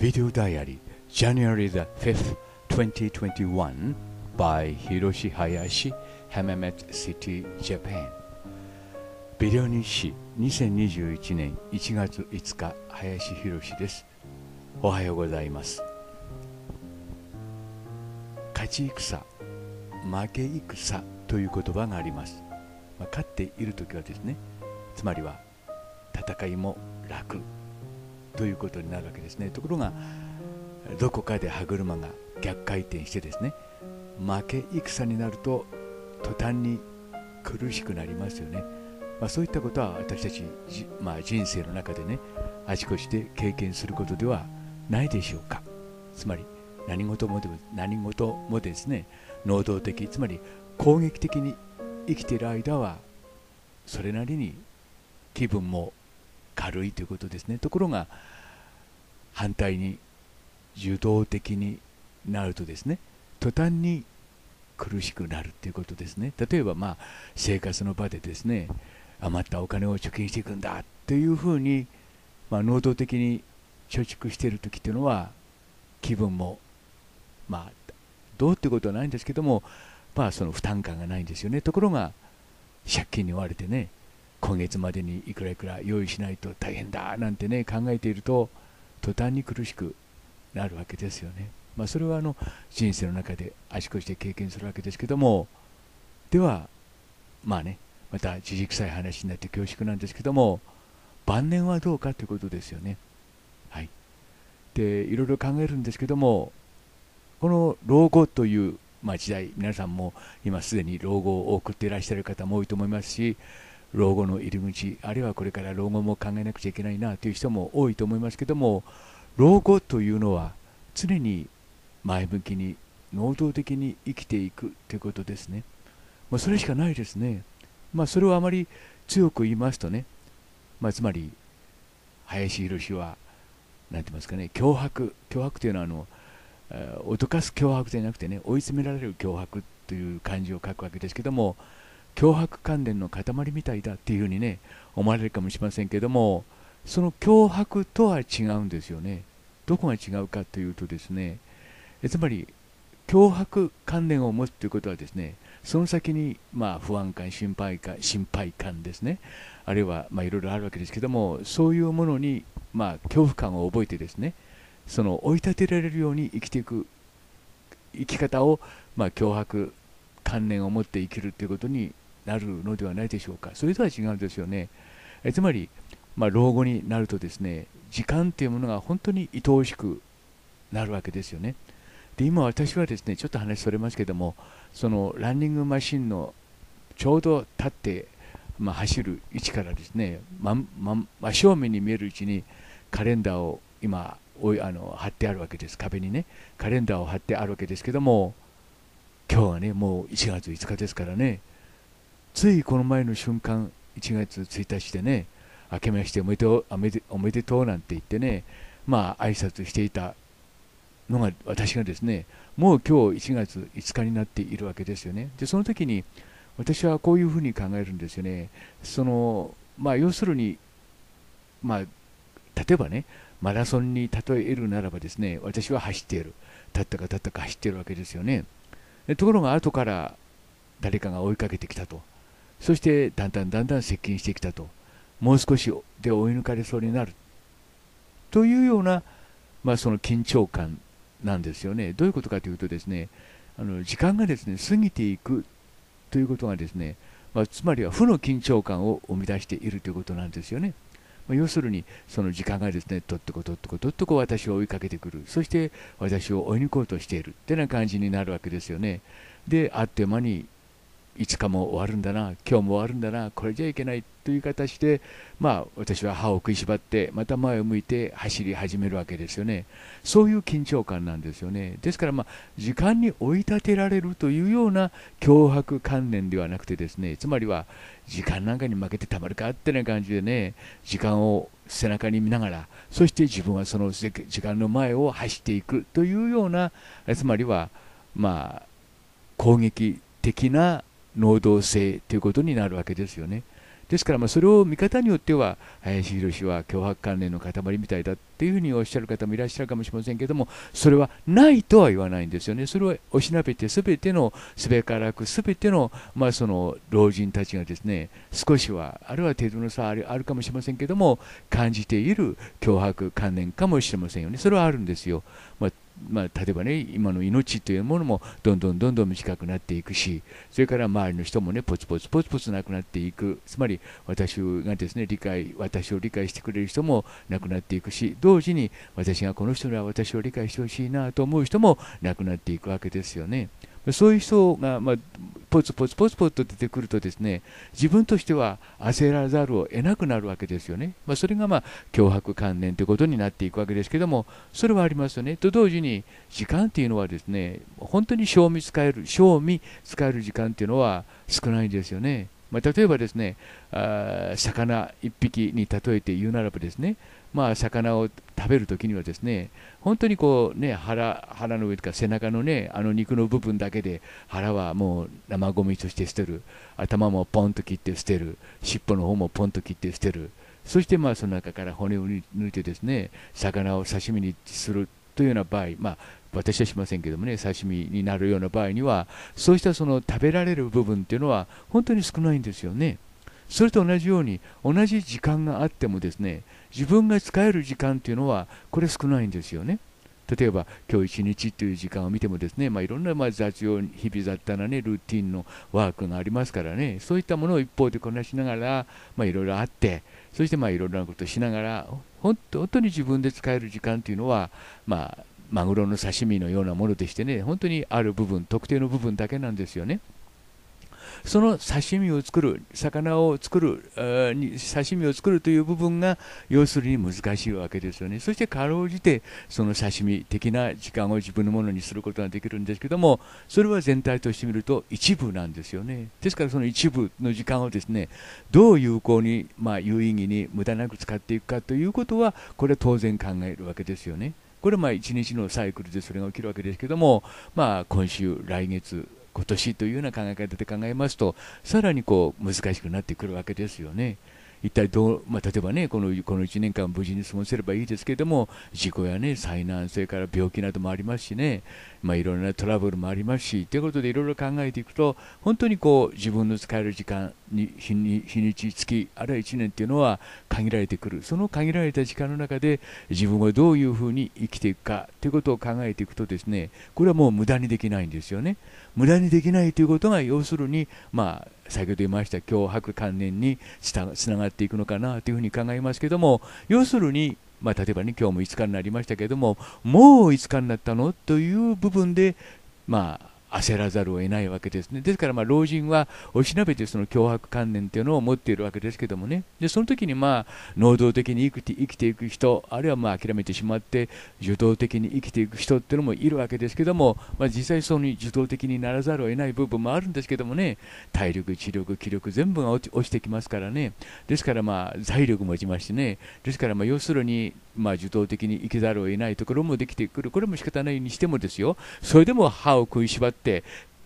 ビデオダイアリー「r y January the 5th, 2021 by Hiroshi Hayashi, Hamamet City, Japan ビデオ日誌2021年1月5日林博ですおはようございます勝ち戦負け戦という言葉があります、まあ、勝っている時はですねつまりは戦いも楽ということになるわけですねところがどこかで歯車が逆回転してですね負け戦になると途端に苦しくなりますよね、まあ、そういったことは私たちまあ、人生の中でねあちこちで経験することではないでしょうかつまり何事もでも何事もですね能動的つまり攻撃的に生きている間はそれなりに気分も軽いということですねところが反対に受動的になるとですね途端に苦しくなるということですね例えばまあ生活の場でですね余ったお金を貯金していくんだというふうに、まあ、能動的に貯蓄している時っていうのは気分もまあどうってことはないんですけどもまあその負担感がないんですよねところが借金に追われてね今月までにいくらいくら用意しないと大変だなんてね考えていると途端に苦しくなるわけですよね。まあ、それはあの人生の中で足腰で経験するわけですけどもではまあねまた自くさい話になって恐縮なんですけども晩年はどうかということですよね。はい、でいろいろ考えるんですけどもこの老後という、まあ、時代皆さんも今すでに老後を送っていらっしゃる方も多いと思いますし老後の入り口あるいはこれから老後も考えなくちゃいけないなという人も多いと思いますけども老後というのは常に前向きに能動的に生きていくということですね、まあ、それしかないですね、まあ、それをあまり強く言いますとね、まあ、つまり林宏は何て言いますかね脅迫脅迫というのはあの脅かす脅迫じゃなくてね追い詰められる脅迫という漢字を書くわけですけども脅迫関連の塊みたいだっていうふうにね思われるかもしれませんけどもその脅迫とは違うんですよねどこが違うかというとですねつまり脅迫関連を持つということはですねその先にま不安感心配感心配感ですねあるいはまあいろいろあるわけですけどもそういうものにま恐怖感を覚えてですねその追い立てられるように生きていく生き方をま脅迫関連を持って生きるということになるのではないでしょうかそれとは違うんですよねえつまり、まあ、老後になるとですね時間というものが本当に愛おしくなるわけですよねで今私はですねちょっと話それますけどもそのランニングマシンのちょうど立って、まあ、走る位置からですね、まま、真正面に見えるうちにカレンダーを今おいあの貼ってあるわけです壁にねカレンダーを貼ってあるわけですけども今日はねもう1月5日ですからねついこの前の瞬間、1月1日でね、明けましておめでとう、おめでおめでとうなんて言ってね、まあ挨拶していたのが私がですね、もう今日1月5日になっているわけですよね。で、その時に私はこういうふうに考えるんですよね。その、まあ要するに、まあ、例えばね、マラソンに例えるならばですね、私は走っている。立ったか立ったか走っているわけですよね。ところが後から誰かが追いかけてきたと。そしてだんだんだんだん接近してきたともう少しで追い抜かれそうになるというような、まあ、その緊張感なんですよねどういうことかというとですねあの時間がですね過ぎていくということがですね、まあ、つまりは負の緊張感を生み出しているということなんですよね。ま要するにその時間がですねとっとことっとことっとこ私を追いかけてくるそして私を追い抜こうとしているってな感じになるわけですよねであっという間にいつかも終わるんだな今日も終わるんだなこれじゃいけないという形で、まあ、私は歯を食いしばってまた前を向いて走り始めるわけですよねそういう緊張感なんですよねですから、まあ、時間に追い立てられるというような脅迫観念ではなくてですねつまりは時間なんかに負けてたまるかってな感じでね時間を背中に見ながらそして自分はその時間の前を走っていくというようなつまりはまあ攻撃的な能動性ということになるわけですよね。ですから、まそれを見方によっては、林宏は脅迫関連の塊みたいだっていうふうにおっしゃる方もいらっしゃるかもしれませんけども、それはないとは言わないんですよね。それをおしなべて、全てのすべからく、全ての,、まあその老人たちがですね、少しは、あるいは程度の差はあるかもしれませんけども、感じている脅迫関連かもしれませんよね。それはあるんですよ。まあまあ、例えばね今の命というものもどんどんどんどん短くなっていくしそれから周りの人もねポツポツポツポツなくなっていくつまり私がですね理解私を理解してくれる人もなくなっていくし同時に私がこの人には私を理解してほしいなと思う人もなくなっていくわけですよね。そういう人が、まあ、ポツポツポツポツと出てくるとですね自分としては焦らざるを得なくなるわけですよね、まあ、それが、まあ、脅迫観念ということになっていくわけですけどもそれはありますよねと同時に時間というのはですね本当に賞味使える賞味使える時間というのは少ないんですよね、まあ、例えばですねあ魚1匹に例えて言うならばですねまあ、魚を食べる時にはですね本当にこうね腹腹の上とか背中のねあの肉の部分だけで腹はもう生ごみとして捨てる頭もポンと切って捨てる尻尾の方もポンと切って捨てるそしてまあその中から骨を抜いてですね魚を刺身にするというような場合、まあ、私はしませんけどもね刺身になるような場合にはそうしたその食べられる部分っていうのは本当に少ないんですよね。それと同じように同じ時間があってもですね自分が使える時間っていうのはこれ少ないんですよね。例えば今日一日という時間を見てもですね、まあ、いろんなまあ雑用日々雑多な、ね、ルーティンのワークがありますからねそういったものを一方でこなしながら、まあ、いろいろあってそしてまあいろいろなことをしながら本当に自分で使える時間というのは、まあ、マグロの刺身のようなものでしてね本当にある部分特定の部分だけなんですよね。その刺身を作る魚を作る刺身を作るという部分が要するに難しいわけですよねそしてかろうじてその刺身的な時間を自分のものにすることができるんですけどもそれは全体として見ると一部なんですよねですからその一部の時間をですねどう有効に、まあ、有意義に無駄なく使っていくかということはこれは当然考えるわけですよね。これま1日のサイクルでそれが起きるわけですけども、まあ、今週、来月、今年というような考え方で考えますと、さらにこう難しくなってくるわけですよね。一体どう、まあ、例えばねこの、この1年間無事に過ごせればいいですけれども、事故やね、災難、性から病気などもありますしね、まあ、いろんなトラブルもありますしということでいろいろ考えていくと本当にこう自分の使える時間に日に日にち月あるいは1年というのは限られてくるその限られた時間の中で自分はどういうふうに生きていくかということを考えていくとですねこれはもう無駄にできないんですよね無駄にできないということが要するに、まあ、先ほど言いました脅迫観念につながっていくのかなというふうに考えますけども要するにまあ、例えばね今日も5日になりましたけれどももう5日になったのという部分で、まあ、焦らざるを得ないわけですね。ですから、ま老人はおしなべてその脅迫観念というのを持っているわけですけどもね。で、その時に、まあ、能動的に生きて生きていく人、あるいはまあ諦めてしまって、受動的に生きていく人っていうのもいるわけですけども、まあ、実際その受動的にならざるを得ない部分もあるんですけどもね、体力、知力、気力、全部が落ちてきますからね。ですから、まあ、財力も落ちますしね。ですから、まあ、要するに、まあ、受動的に生きざるを得ないところもできてくる。これも仕方ないにしてもですよ。それでも歯を食いしばって、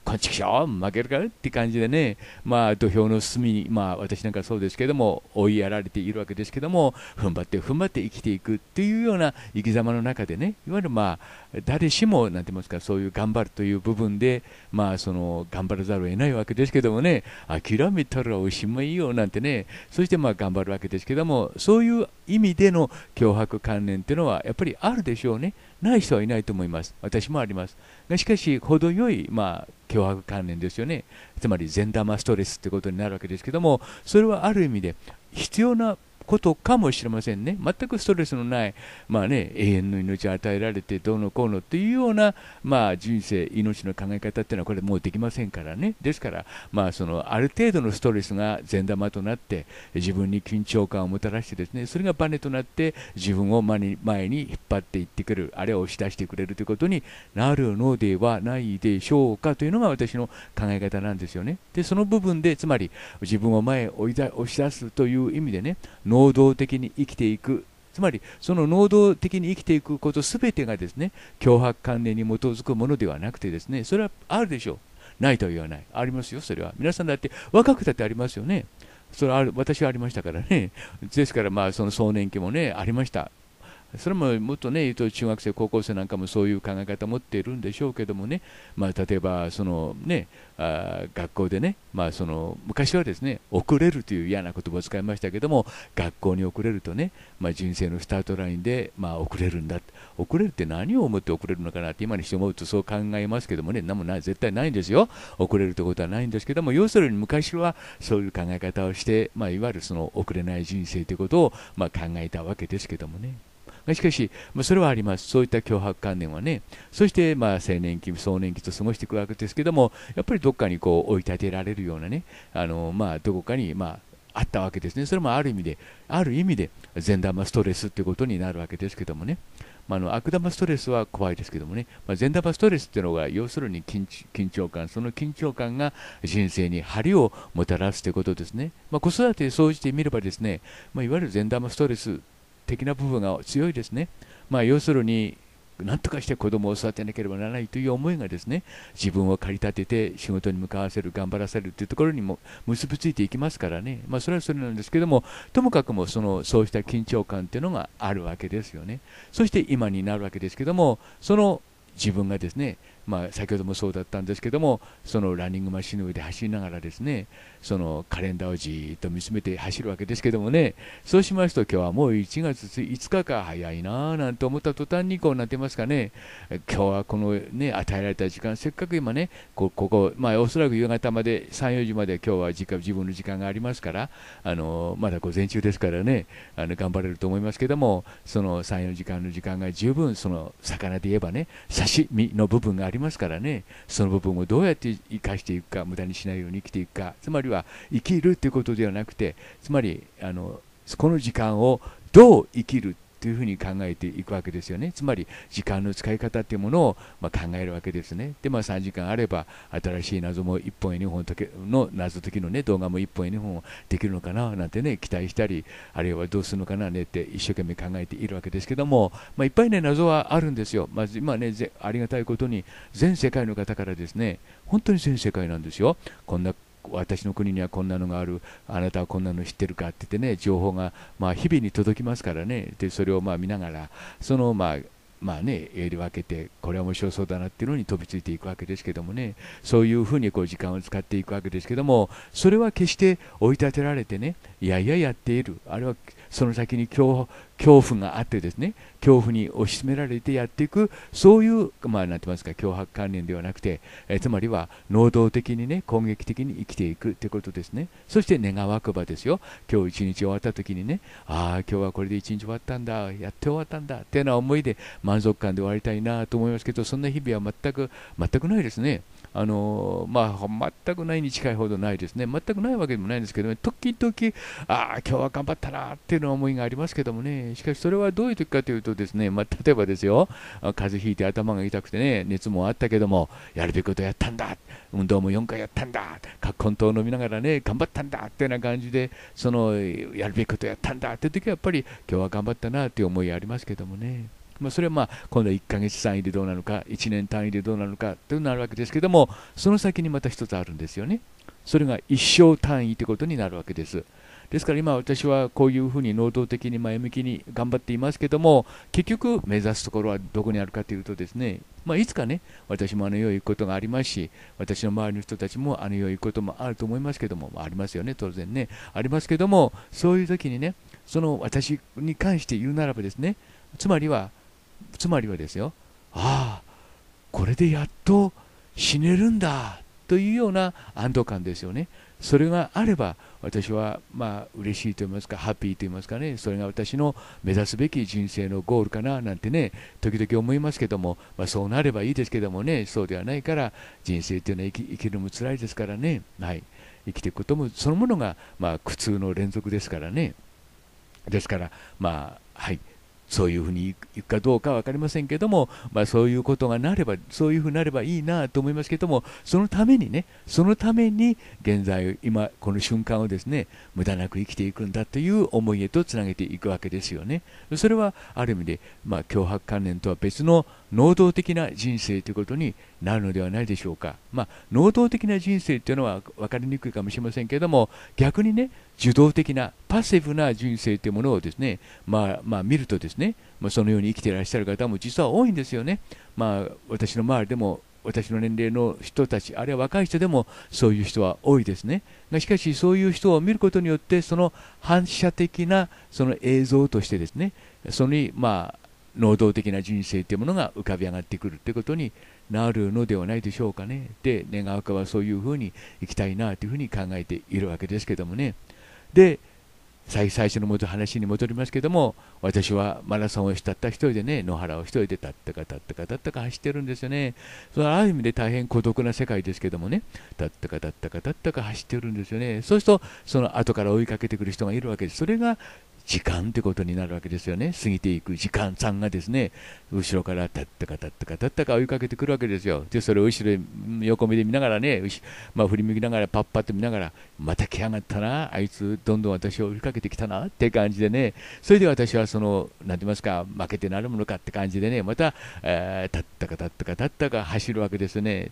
こんちくしょう、負けるかって感じでね、まあ、土俵の隅に、まあ、私なんかそうですけども、追いやられているわけですけども、踏ん張って踏ん張って生きていくっていうような生き様の中でね、いわゆる、まあ、誰しも、なんて言いますか、そういう頑張るという部分で、まあ、その頑張らざるを得ないわけですけどもね、諦めたらおしまいよなんてね、そしてまあ頑張るわけですけども、そういう意味での脅迫観念っていうのは、やっぱりあるでしょうね。ない人はいないと思います。私もあります。がしかし、程よい、まあ、脅迫関連ですよね。つまり、善玉ストレスってことになるわけですけども、それはある意味で必要なことかもしれませんね。全くストレスのない、まあね、永遠の命を与えられてどうのこうのっていうような、まあ、人生、命の考え方っていうのはこれもうできませんからね。ですから、まあ、そのある程度のストレスが善玉となって自分に緊張感をもたらしてですね、それがバネとなって自分を前に前に引っ張っていってくる、あるいは押し出してくれるということになるのではないでしょうかというのが私の考え方なんですよね。で、その部分で、つまり自分を前へ追い出押し出すという意味でね、能動的に生きていくつまりその能動的に生きていくこと全てがですね脅迫観念に基づくものではなくてですねそれはあるでしょうないとは言わないありますよそれは皆さんだって若くたってありますよねそれはある私はありましたからねですからまあその壮年期もねありましたそれももっとね、言うと中学生、高校生なんかもそういう考え方を持っているんでしょうけどもね、まあ、例えばその、ね、あ学校でね、まあ、その昔はですね遅れるという嫌な言葉を使いましたけども、学校に遅れるとね、まあ、人生のスタートラインで、まあ、遅れるんだ、遅れるって何を思って遅れるのかなって、今にして思うとそう考えますけどもね、なんもない絶対ないんですよ、遅れるということはないんですけども、要するに昔はそういう考え方をして、まあ、いわゆるその遅れない人生ということを、ま考えたわけですけどもね。がしかし、まあ、それはあります、そういった脅迫観念はね、そしてまあ青年期、壮年期と過ごしていくわけですけども、やっぱりどっかにこう追い立てられるようなね、あのまあ、どこかにまああったわけですね、それもある意味で、ある意味で善玉ストレスということになるわけですけどもね、まあ、の悪玉ストレスは怖いですけどもね、まあ、善玉ストレスっていうのが、要するに緊張感、その緊張感が人生に針をもたらすということですね、まあ、子育て総じてみればですね、まあ、いわゆる善玉ストレス的な部分が強いですね。まあ、要するに何とかして子供を育てなければならないという思いがですね自分を駆り立てて仕事に向かわせる頑張らせるというところにも結びついていきますからね、まあ、それはそれなんですけどもともかくもそのそうした緊張感というのがあるわけですよねそして今になるわけですけどもその自分がですねまあ、先ほどもそうだったんですけどもそのランニングマシンの上で走りながらですねそのカレンダーをじっと見つめて走るわけですけどもねそうしますと今日はもう1月5日か早いななんて思った途端にこうなってますかね今日はこのね与えられた時間せっかく今ねここまあおそらく夕方まで34時まで今日は時間自分の時間がありますからあのまだ午前中ですからねあの頑張れると思いますけどもその34時間の時間が十分その魚で言えばね刺身の部分がありりますからねその部分をどうやって生かしていくか無駄にしないように生きていくかつまりは生きるということではなくてつまりあのこの時間をどう生きるというふうに考えていくわけですよね。つまり時間の使い方っていうものをま考えるわけですね。で、まあ、3時間あれば新しい謎も1本や2本解けの謎解きの、ね、動画も1本や2本できるのかななんてね期待したりあるいはどうするのかなねって一生懸命考えているわけですけども、まあ、いっぱいね謎はあるんですよ。まあ、今ねありがたいことに全世界の方からですね本当に全世界なんですよ。こんな私の国にはこんなのがあるあなたはこんなの知ってるかって言ってね情報がまあ日々に届きますからねでそれをまあ見ながらそのまあまあね、得り分けて、これは面白そうだなっていうのに飛びついていくわけですけどもね、そういうふうにこう時間を使っていくわけですけども、それは決して追い立てられてね、いやいややっている、あれはその先に恐怖があってですね恐怖に押し詰められてやっていくそういうまあ何て言いますか脅迫観念ではなくて、えつまりは能動的にね攻撃的に生きていくってことですねそして願わくばですよ今日一日終わった時にねああ今日はこれで一日終わったんだやって終わったんだっていうような思いで満足感で終わりたいなと思いますけどそんな日々は全く全くないですね。あのまあ、全くないに近いほどないですね、全くないわけでもないんですけど、も、時々、ああ、今日は頑張ったなっていうのは思いがありますけどもね、しかしそれはどういう時かというと、ですね、まあ、例えばですよ、風邪ひいて頭が痛くてね、熱もあったけども、やるべきことやったんだ、運動も4回やったんだ、葛根糖を飲みながらね、頑張ったんだっていうような感じで、そのやるべきことやったんだって時は、やっぱり今日は頑張ったなっていう思いありますけどもね。まあ、それはまあ今度は1ヶ月単位でどうなのか1年単位でどうなのかというなるわけですけどもその先にまた1つあるんですよねそれが一生単位ということになるわけですですから今私はこういうふうに能動的に前向きに頑張っていますけども結局目指すところはどこにあるかというとですね、まあ、いつかね私もあの世へ行くことがありますし私の周りの人たちもあの世へ行くこともあると思いますけども、まあ、ありますよね当然ねありますけどもそういう時にねその私に関して言うならばですねつまりはつまりはですよああこれでやっと死ねるんだというような安堵感ですよねそれがあれば私はまあ嬉しいと言いますかハッピーと言いますかねそれが私の目指すべき人生のゴールかななんてね時々思いますけども、まあ、そうなればいいですけどもねそうではないから人生というのは生き生きるのも辛いですからね、はい、生きていくこともそのものがまあ苦痛の連続ですからねですからまあはいそういうふうにいくかどうか分かりませんけども、まあ、そういうことがなればそういうふうになればいいなと思いますけどもそのためにねそのために現在今この瞬間をですね無駄なく生きていくんだという思いへとつなげていくわけですよねそれはある意味で、まあ、脅迫観念とは別の能動的な人生ということになるのではないでしょうか、まあ、能動的な人生というのは分かりにくいかもしれませんけれども逆にね受動的なパセフな人生というものをですね、まあ、まあ、見るとですね、まそのように生きていらっしゃる方も実は多いんですよね、まあ、私の周りでも私の年齢の人たち、あるいは若い人でもそういう人は多いですね。しかし、そういう人を見ることによって、その反射的なその映像としてですね、そのに、まあ、能動的な人生というものが浮かび上がってくるということになるのではないでしょうかね。で、願うかはそういうふうにいきたいなというふうに考えているわけですけどもね。で、最最初の話に戻りますけども、私はマラソンをしたった一人でね、野原を一人でたったかたったかたったか走ってるんですよね。それはある意味で大変孤独な世界ですけどもね、たったかたったかたったか走ってるんですよね。そうすると、その後から追いかけてくる人がいるわけです。それが時間ということになるわけですよね、過ぎていく時間さんがですね後ろからたったかたったかたったか追いかけてくるわけですよ、でそれを後ろ横目で見ながらね、まあ、振り向きながら、パッパッと見ながら、また来やがったな、あいつ、どんどん私を追いかけてきたなって感じでね、それで私はその、なんて言いますか、負けてなるものかって感じでね、また、えー、たったかたったかたったか走るわけですね。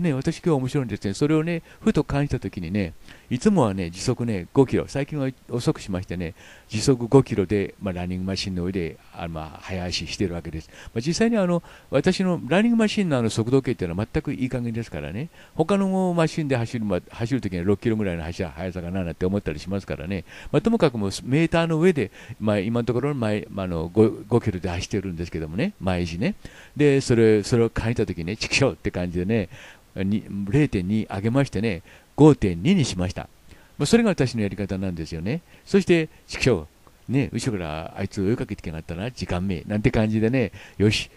でね、私今日面白いんですね、それをね、ふと感じたときにね、いつもはね、時速ね、5キロ、最近は遅くしましてね、時速5キロで、まあ、ランニングマシンの上で、あまあ、早足してるわけです。まあ、実際にあの、私のランニングマシンのあの速度計っていうのは全くいい加減ですからね、他のマシンで走る、ま、走るときには6キロぐらいの走は速さかななんて思ったりしますからね、まあ、ともかくもメーターの上で、まあ、今のところ前、まあの 5, 5キロで走ってるんですけどもね、毎時ね。で、それ、それを感じたときね、ちくしょうって感じでね、0.2上げましてね、5.2にしました。まあ、それが私のやり方なんですよね。そして、畜生、ね、後ろからあいつ追いかけてきやがったな、時間目、なんて感じでね、よし、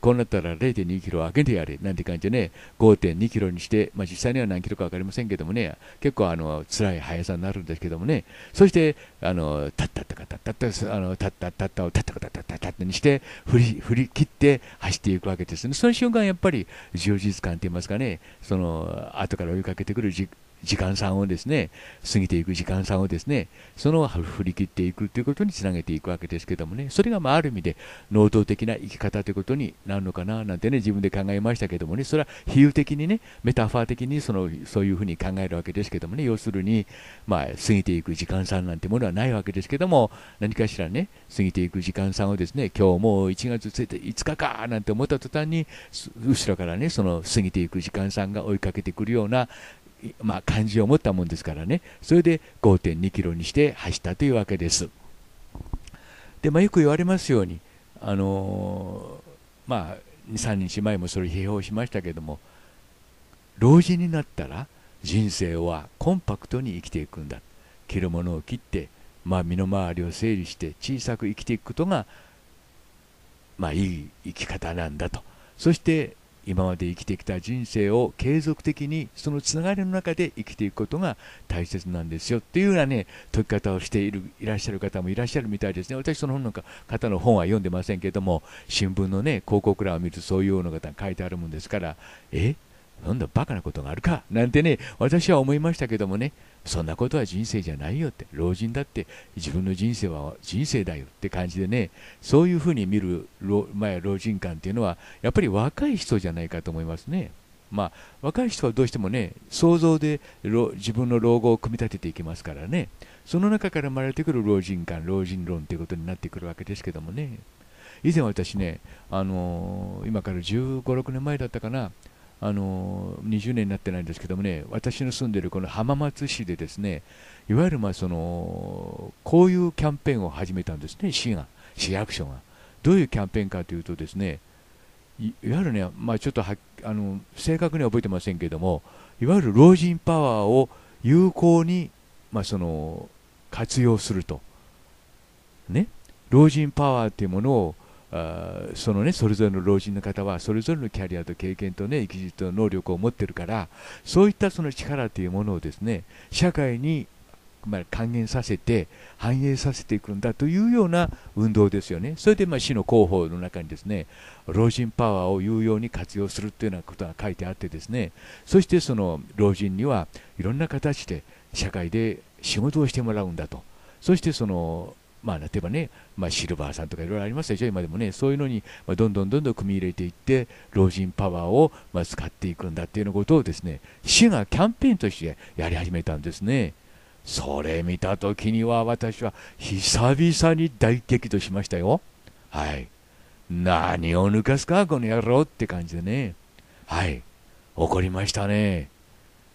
こうなったら0.2キロ上げてやれなんて感じでね、5.2キロにして、まあ、実際には何キロか分かりませんけどもね、結構あの辛い速さになるんですけどもね、そして、あのたッたったッたッたッた、ッタたタたタたタたタたタたタたタたタたたッたにして、振り振り切って走っていくわけですね、その瞬間、やっぱり充実感といいますかね、その後から追いかけてくる時間差をですね、過ぎていく時間差をですね、その振り切っていくということにつなげていくわけですけどもね、それがまあある意味で能動的な生き方ということになるのかななんてね、自分で考えましたけどもね、それは比喩的にね、メタファー的にそのそういうふうに考えるわけですけどもね、要するに、まあ、過ぎていく時間差なんてものはないわけですけども、何かしらね、過ぎていく時間差をですね、今日もう1月5日かなんて思った途端に、後ろからね、その過ぎていく時間差が追いかけてくるようなまあ、感じを持ったもんですからねそれで5.2キロにして走ったというわけです。で、まあ、よく言われますようにあのー、まあ23日前もそれ批評しましたけども老人になったら人生はコンパクトに生きていくんだ着るものを切って、まあ、身の回りを整理して小さく生きていくことが、まあ、いい生き方なんだとそして今まで生きてきた人生を継続的にそのつながりの中で生きていくことが大切なんですよっていうようなね解き方をしているいらっしゃる方もいらっしゃるみたいですね私その本の方の本は読んでませんけども新聞のね広告欄を見るとそういうような方が書いてあるもんですからえなんだバカなことがあるかなんてね私は思いましたけどもねそんなことは人生じゃないよって老人だって自分の人生は人生だよって感じでねそういうふうに見る老,、まあ、老人感っていうのはやっぱり若い人じゃないかと思いますね。まあ、若い人はどうしてもね想像で自分の老後を組み立てていきますからねその中から生まれてくる老人感、老人論ということになってくるわけですけどもね以前私ね、あのー、今から1 5 6年前だったかなあの20年になってないんですけどもね私の住んでいるこの浜松市でですねいわゆるまあそのこういうキャンペーンを始めたんですね市が市役所がどういうキャンペーンかというとですねいわゆるね、まあ、ちょっとあの正確には覚えてませんけどもいわゆる老人パワーを有効に、まあ、その活用すると、ね、老人パワーというものをあそのねそれぞれの老人の方はそれぞれのキャリアと経験とね生き字と能力を持ってるからそういったその力というものをですね社会にまあ、還元させて反映させていくんだというような運動ですよね、それでまあ市の広報の中にですね老人パワーを有用に活用するというようなことが書いてあってですねそしてその老人にはいろんな形で社会で仕事をしてもらうんだとそしてそのまあ、例えばね、まあ、シルバーさんとかいろいろありますでしょ、今でもね、そういうのに、まどんどんどんどん組み入れていって、老人パワーを、ま使っていくんだっていうようなことをですね、市がキャンペーンとしてやり始めたんですね。それ見た時には私は久々に大激怒しましたよ。はい。何を抜かすか、この野郎って感じでね。はい。怒りましたね。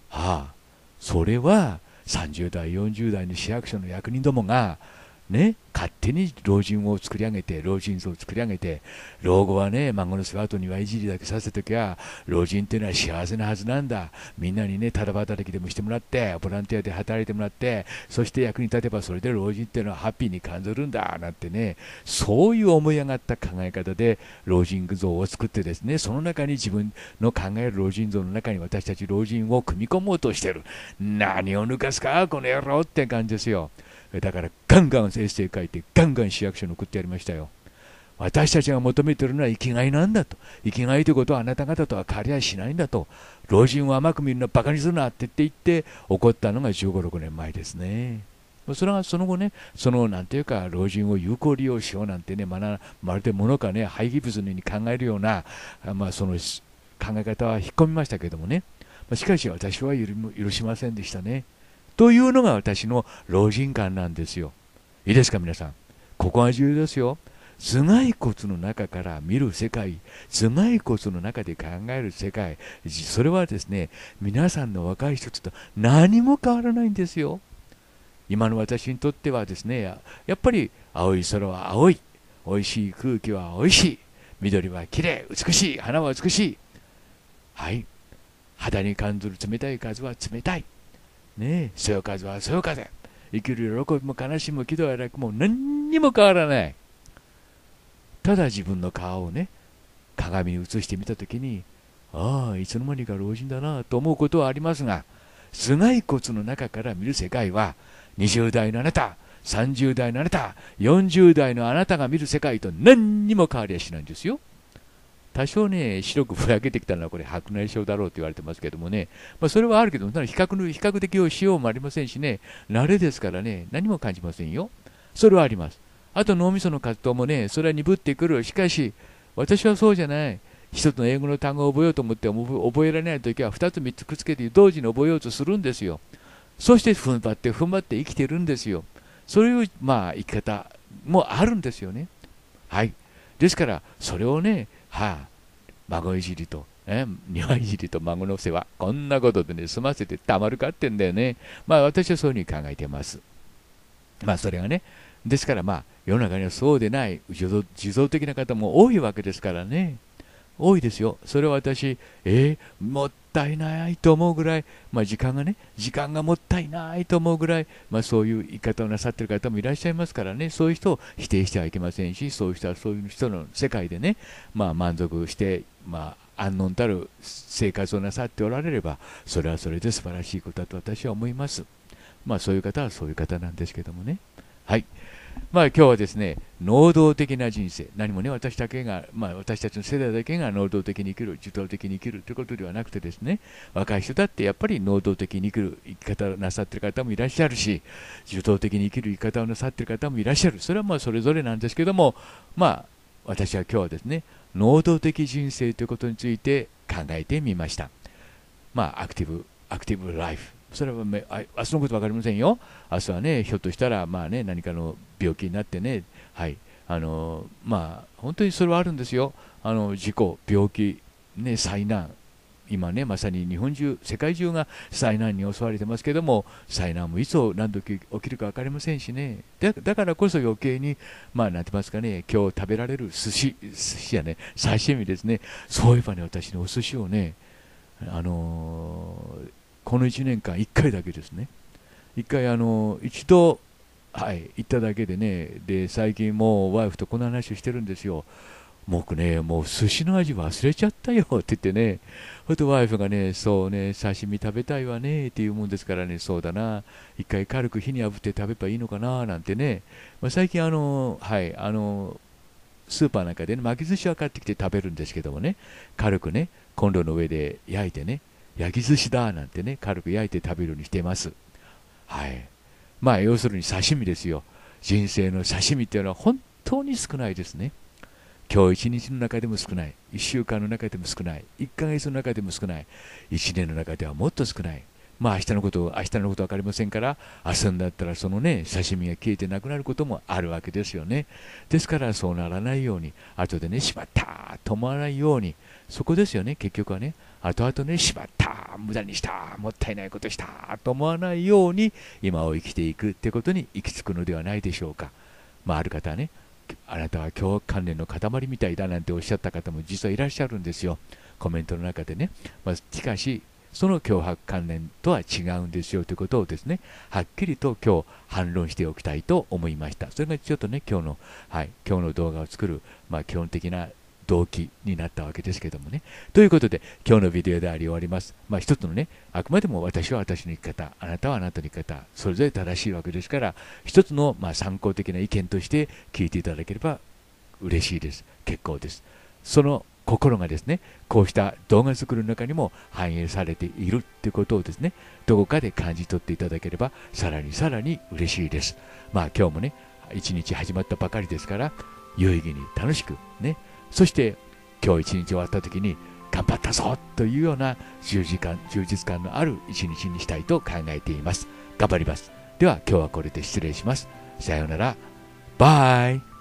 はあ。それは、30代、40代の市役所の役人どもが、ね、勝手に老人を作り上げて、老人像を作り上げて、老後はね、孫の世話とはいじりだけさせときゃ、老人っていうのは幸せなはずなんだ。みんなにね、ただ働きでもしてもらって、ボランティアで働いてもらって、そして役に立てばそれで老人っていうのはハッピーに感じるんだ、なんてね、そういう思い上がった考え方で老人像を作ってですね、その中に自分の考える老人像の中に私たち老人を組み込もうとしてる。何を抜かすか、この野郎って感じですよ。だからガンガン先生書いてガンガン市役所に送ってやりましたよ私たちが求めているのは生きがいなんだと生きがいということはあなた方とは変わりはしないんだと老人を甘く見るなバカにするなって言って怒ったのが1 5 6年前ですねそれはその後ね、そのなんていうか、老人を有効利用しようなんてね、ままるで物かね、廃棄物のように考えるような、まあ、その考え方は引っ込みましたけどもね、しかし私は許しませんでしたね。というのが私の老人感なんですよ。いいですか、皆さん。ここは重要ですよ。頭蓋骨の中から見る世界、頭蓋骨の中で考える世界、それはですね、皆さんの若い人と何も変わらないんですよ。今の私にとってはですね、やっぱり青い空は青い、美味しい空気は美味しい、緑はきれい、美しい、花は美しい。はい。肌に感じる冷たい風は冷たい。ねそよ風はそよ風。生きる喜びも悲しみも喜怒哀楽も何にも変わらない。ただ自分の顔をね、鏡に映してみた時に、ああ、いつの間にか老人だなと思うことはありますが、頭蓋骨の中から見る世界は、20代のあなた、30代のあなた、40代のあなたが見る世界と何にも変わりはしないんですよ。多少ね、白くぼやけてきたのはこれ白内障だろうと言われてますけどもね、まあ、それはあるけども、比較の比較的しようもありませんしね、慣れですからね、何も感じませんよ。それはあります。あと脳みその活動もね、それは鈍ってくる。しかし、私はそうじゃない。一つの英語の単語を覚えようと思って覚えられない時は2つ3つくっつけて同時に覚えようとするんですよ。そして踏ん張って踏ん張って生きてるんですよ。そういう、まあ、生き方もあるんですよね。はい。ですから、それをね、はあ、孫いじりと、え庭いじりと孫の世話、こんなことでね、済ませてたまるかってんだよね。まあ私はそういうふうに考えてます。まあそれはね、ですからまあ世の中にはそうでない受動的な方も多いわけですからね。多いですよ。それは私、えー、もったいないと思うぐらい、まあ、時間がね、時間がもったいないと思うぐらい、まあ、そういう言い方をなさってる方もいらっしゃいますからね、そういう人を否定してはいけませんし、そういう人はそういう人の世界でね、まあ、満足して、まあ、安穏たる生活をなさっておられれば、それはそれで素晴らしいことだと私は思います。まあ、そういう方はそういう方なんですけどもね。はい。まあ、今日はですね能動的な人生何もね私だけが、まあ、私たちの世代だけが能動的に生きる受動的に生きるということではなくてですね若い人だってやっぱり能動的に生きる生き方をなさってる方もいらっしゃるし受動的に生きる生き方をなさってる方もいらっしゃるそれはまあそれぞれなんですけどもまあ私は今日はですね能動的人生ということについて考えてみましたまあアクティブアクティブライフそれはめあ明日のこと分かりませんよ、明日はね、ひょっとしたら、まあね、何かの病気になってね、はい、あのまあ、本当にそれはあるんですよ、あの事故、病気、ね、災難、今ね、まさに日本中、世界中が災難に襲われてますけども、災難もいつ何時起きるか分かりませんしね、だからこそ余計に、まあ、なんてますかね、今日食べられる寿司、寿司やね、刺身ですね、そういえばね、私ね、お寿司をね、あのーこの1年間1回だけですね1回あの一度はい行っただけでねで最近もうワイフとこの話をしてるんですよ僕ねもう寿司の味忘れちゃったよって言ってねほとワイフがねそうね刺身食べたいわねっていうもんですからねそうだな一回軽く火に炙って食べればいいのかななんてね、まあ、最近あのはいあのスーパーなんかでね巻き寿司は買ってきて食べるんですけどもね軽くねコンロの上で焼いてね焼き寿司だなんてね、軽く焼いて食べるようにしてます。はい。まあ、要するに刺身ですよ。人生の刺身っていうのは本当に少ないですね。今日一日の中でも少ない。1週間の中でも少ない。1ヶ月の中でも少ない。1年の中ではもっと少ない。まあ明日のこと、明日のこと分かりませんから、明日になったらそのね、刺身が消えてなくなることもあるわけですよね。ですからそうならないように、後でね、しまったと思わないように、そこですよね、結局はね。後々ね、しまった、無駄にした、もったいないことした、と思わないように、今を生きていくってことに行き着くのではないでしょうか。まあ、ある方はね、あなたは教育関連の塊みたいだなんておっしゃった方も実はいらっしゃるんですよ。コメントの中でね。まあ、しかし、その脅迫関連とは違うんですよということをですね、はっきりと今日反論しておきたいと思いました。それがちょっとね、今日の、はい、今日の動画を作る、まあ、基本的な動機になったわけですけどもね。ということで、今日のビデオであり終わります。まあ一つのね、あくまでも私は私の生き方、あなたはあなたの生き方、それぞれ正しいわけですから、一つのま参考的な意見として聞いていただければ嬉しいです。結構です。その心がですね、こうした動画作りの中にも反映されているということをですね、どこかで感じ取っていただければ、さらにさらに嬉しいです。まあ今日もね、一日始まったばかりですから、有意義に楽しくね、そして今日一日終わった時に頑張ったぞというような充実感充実感のある一日にしたいと考えています。頑張ります。では今日はこれで失礼します。さようなら。バイ。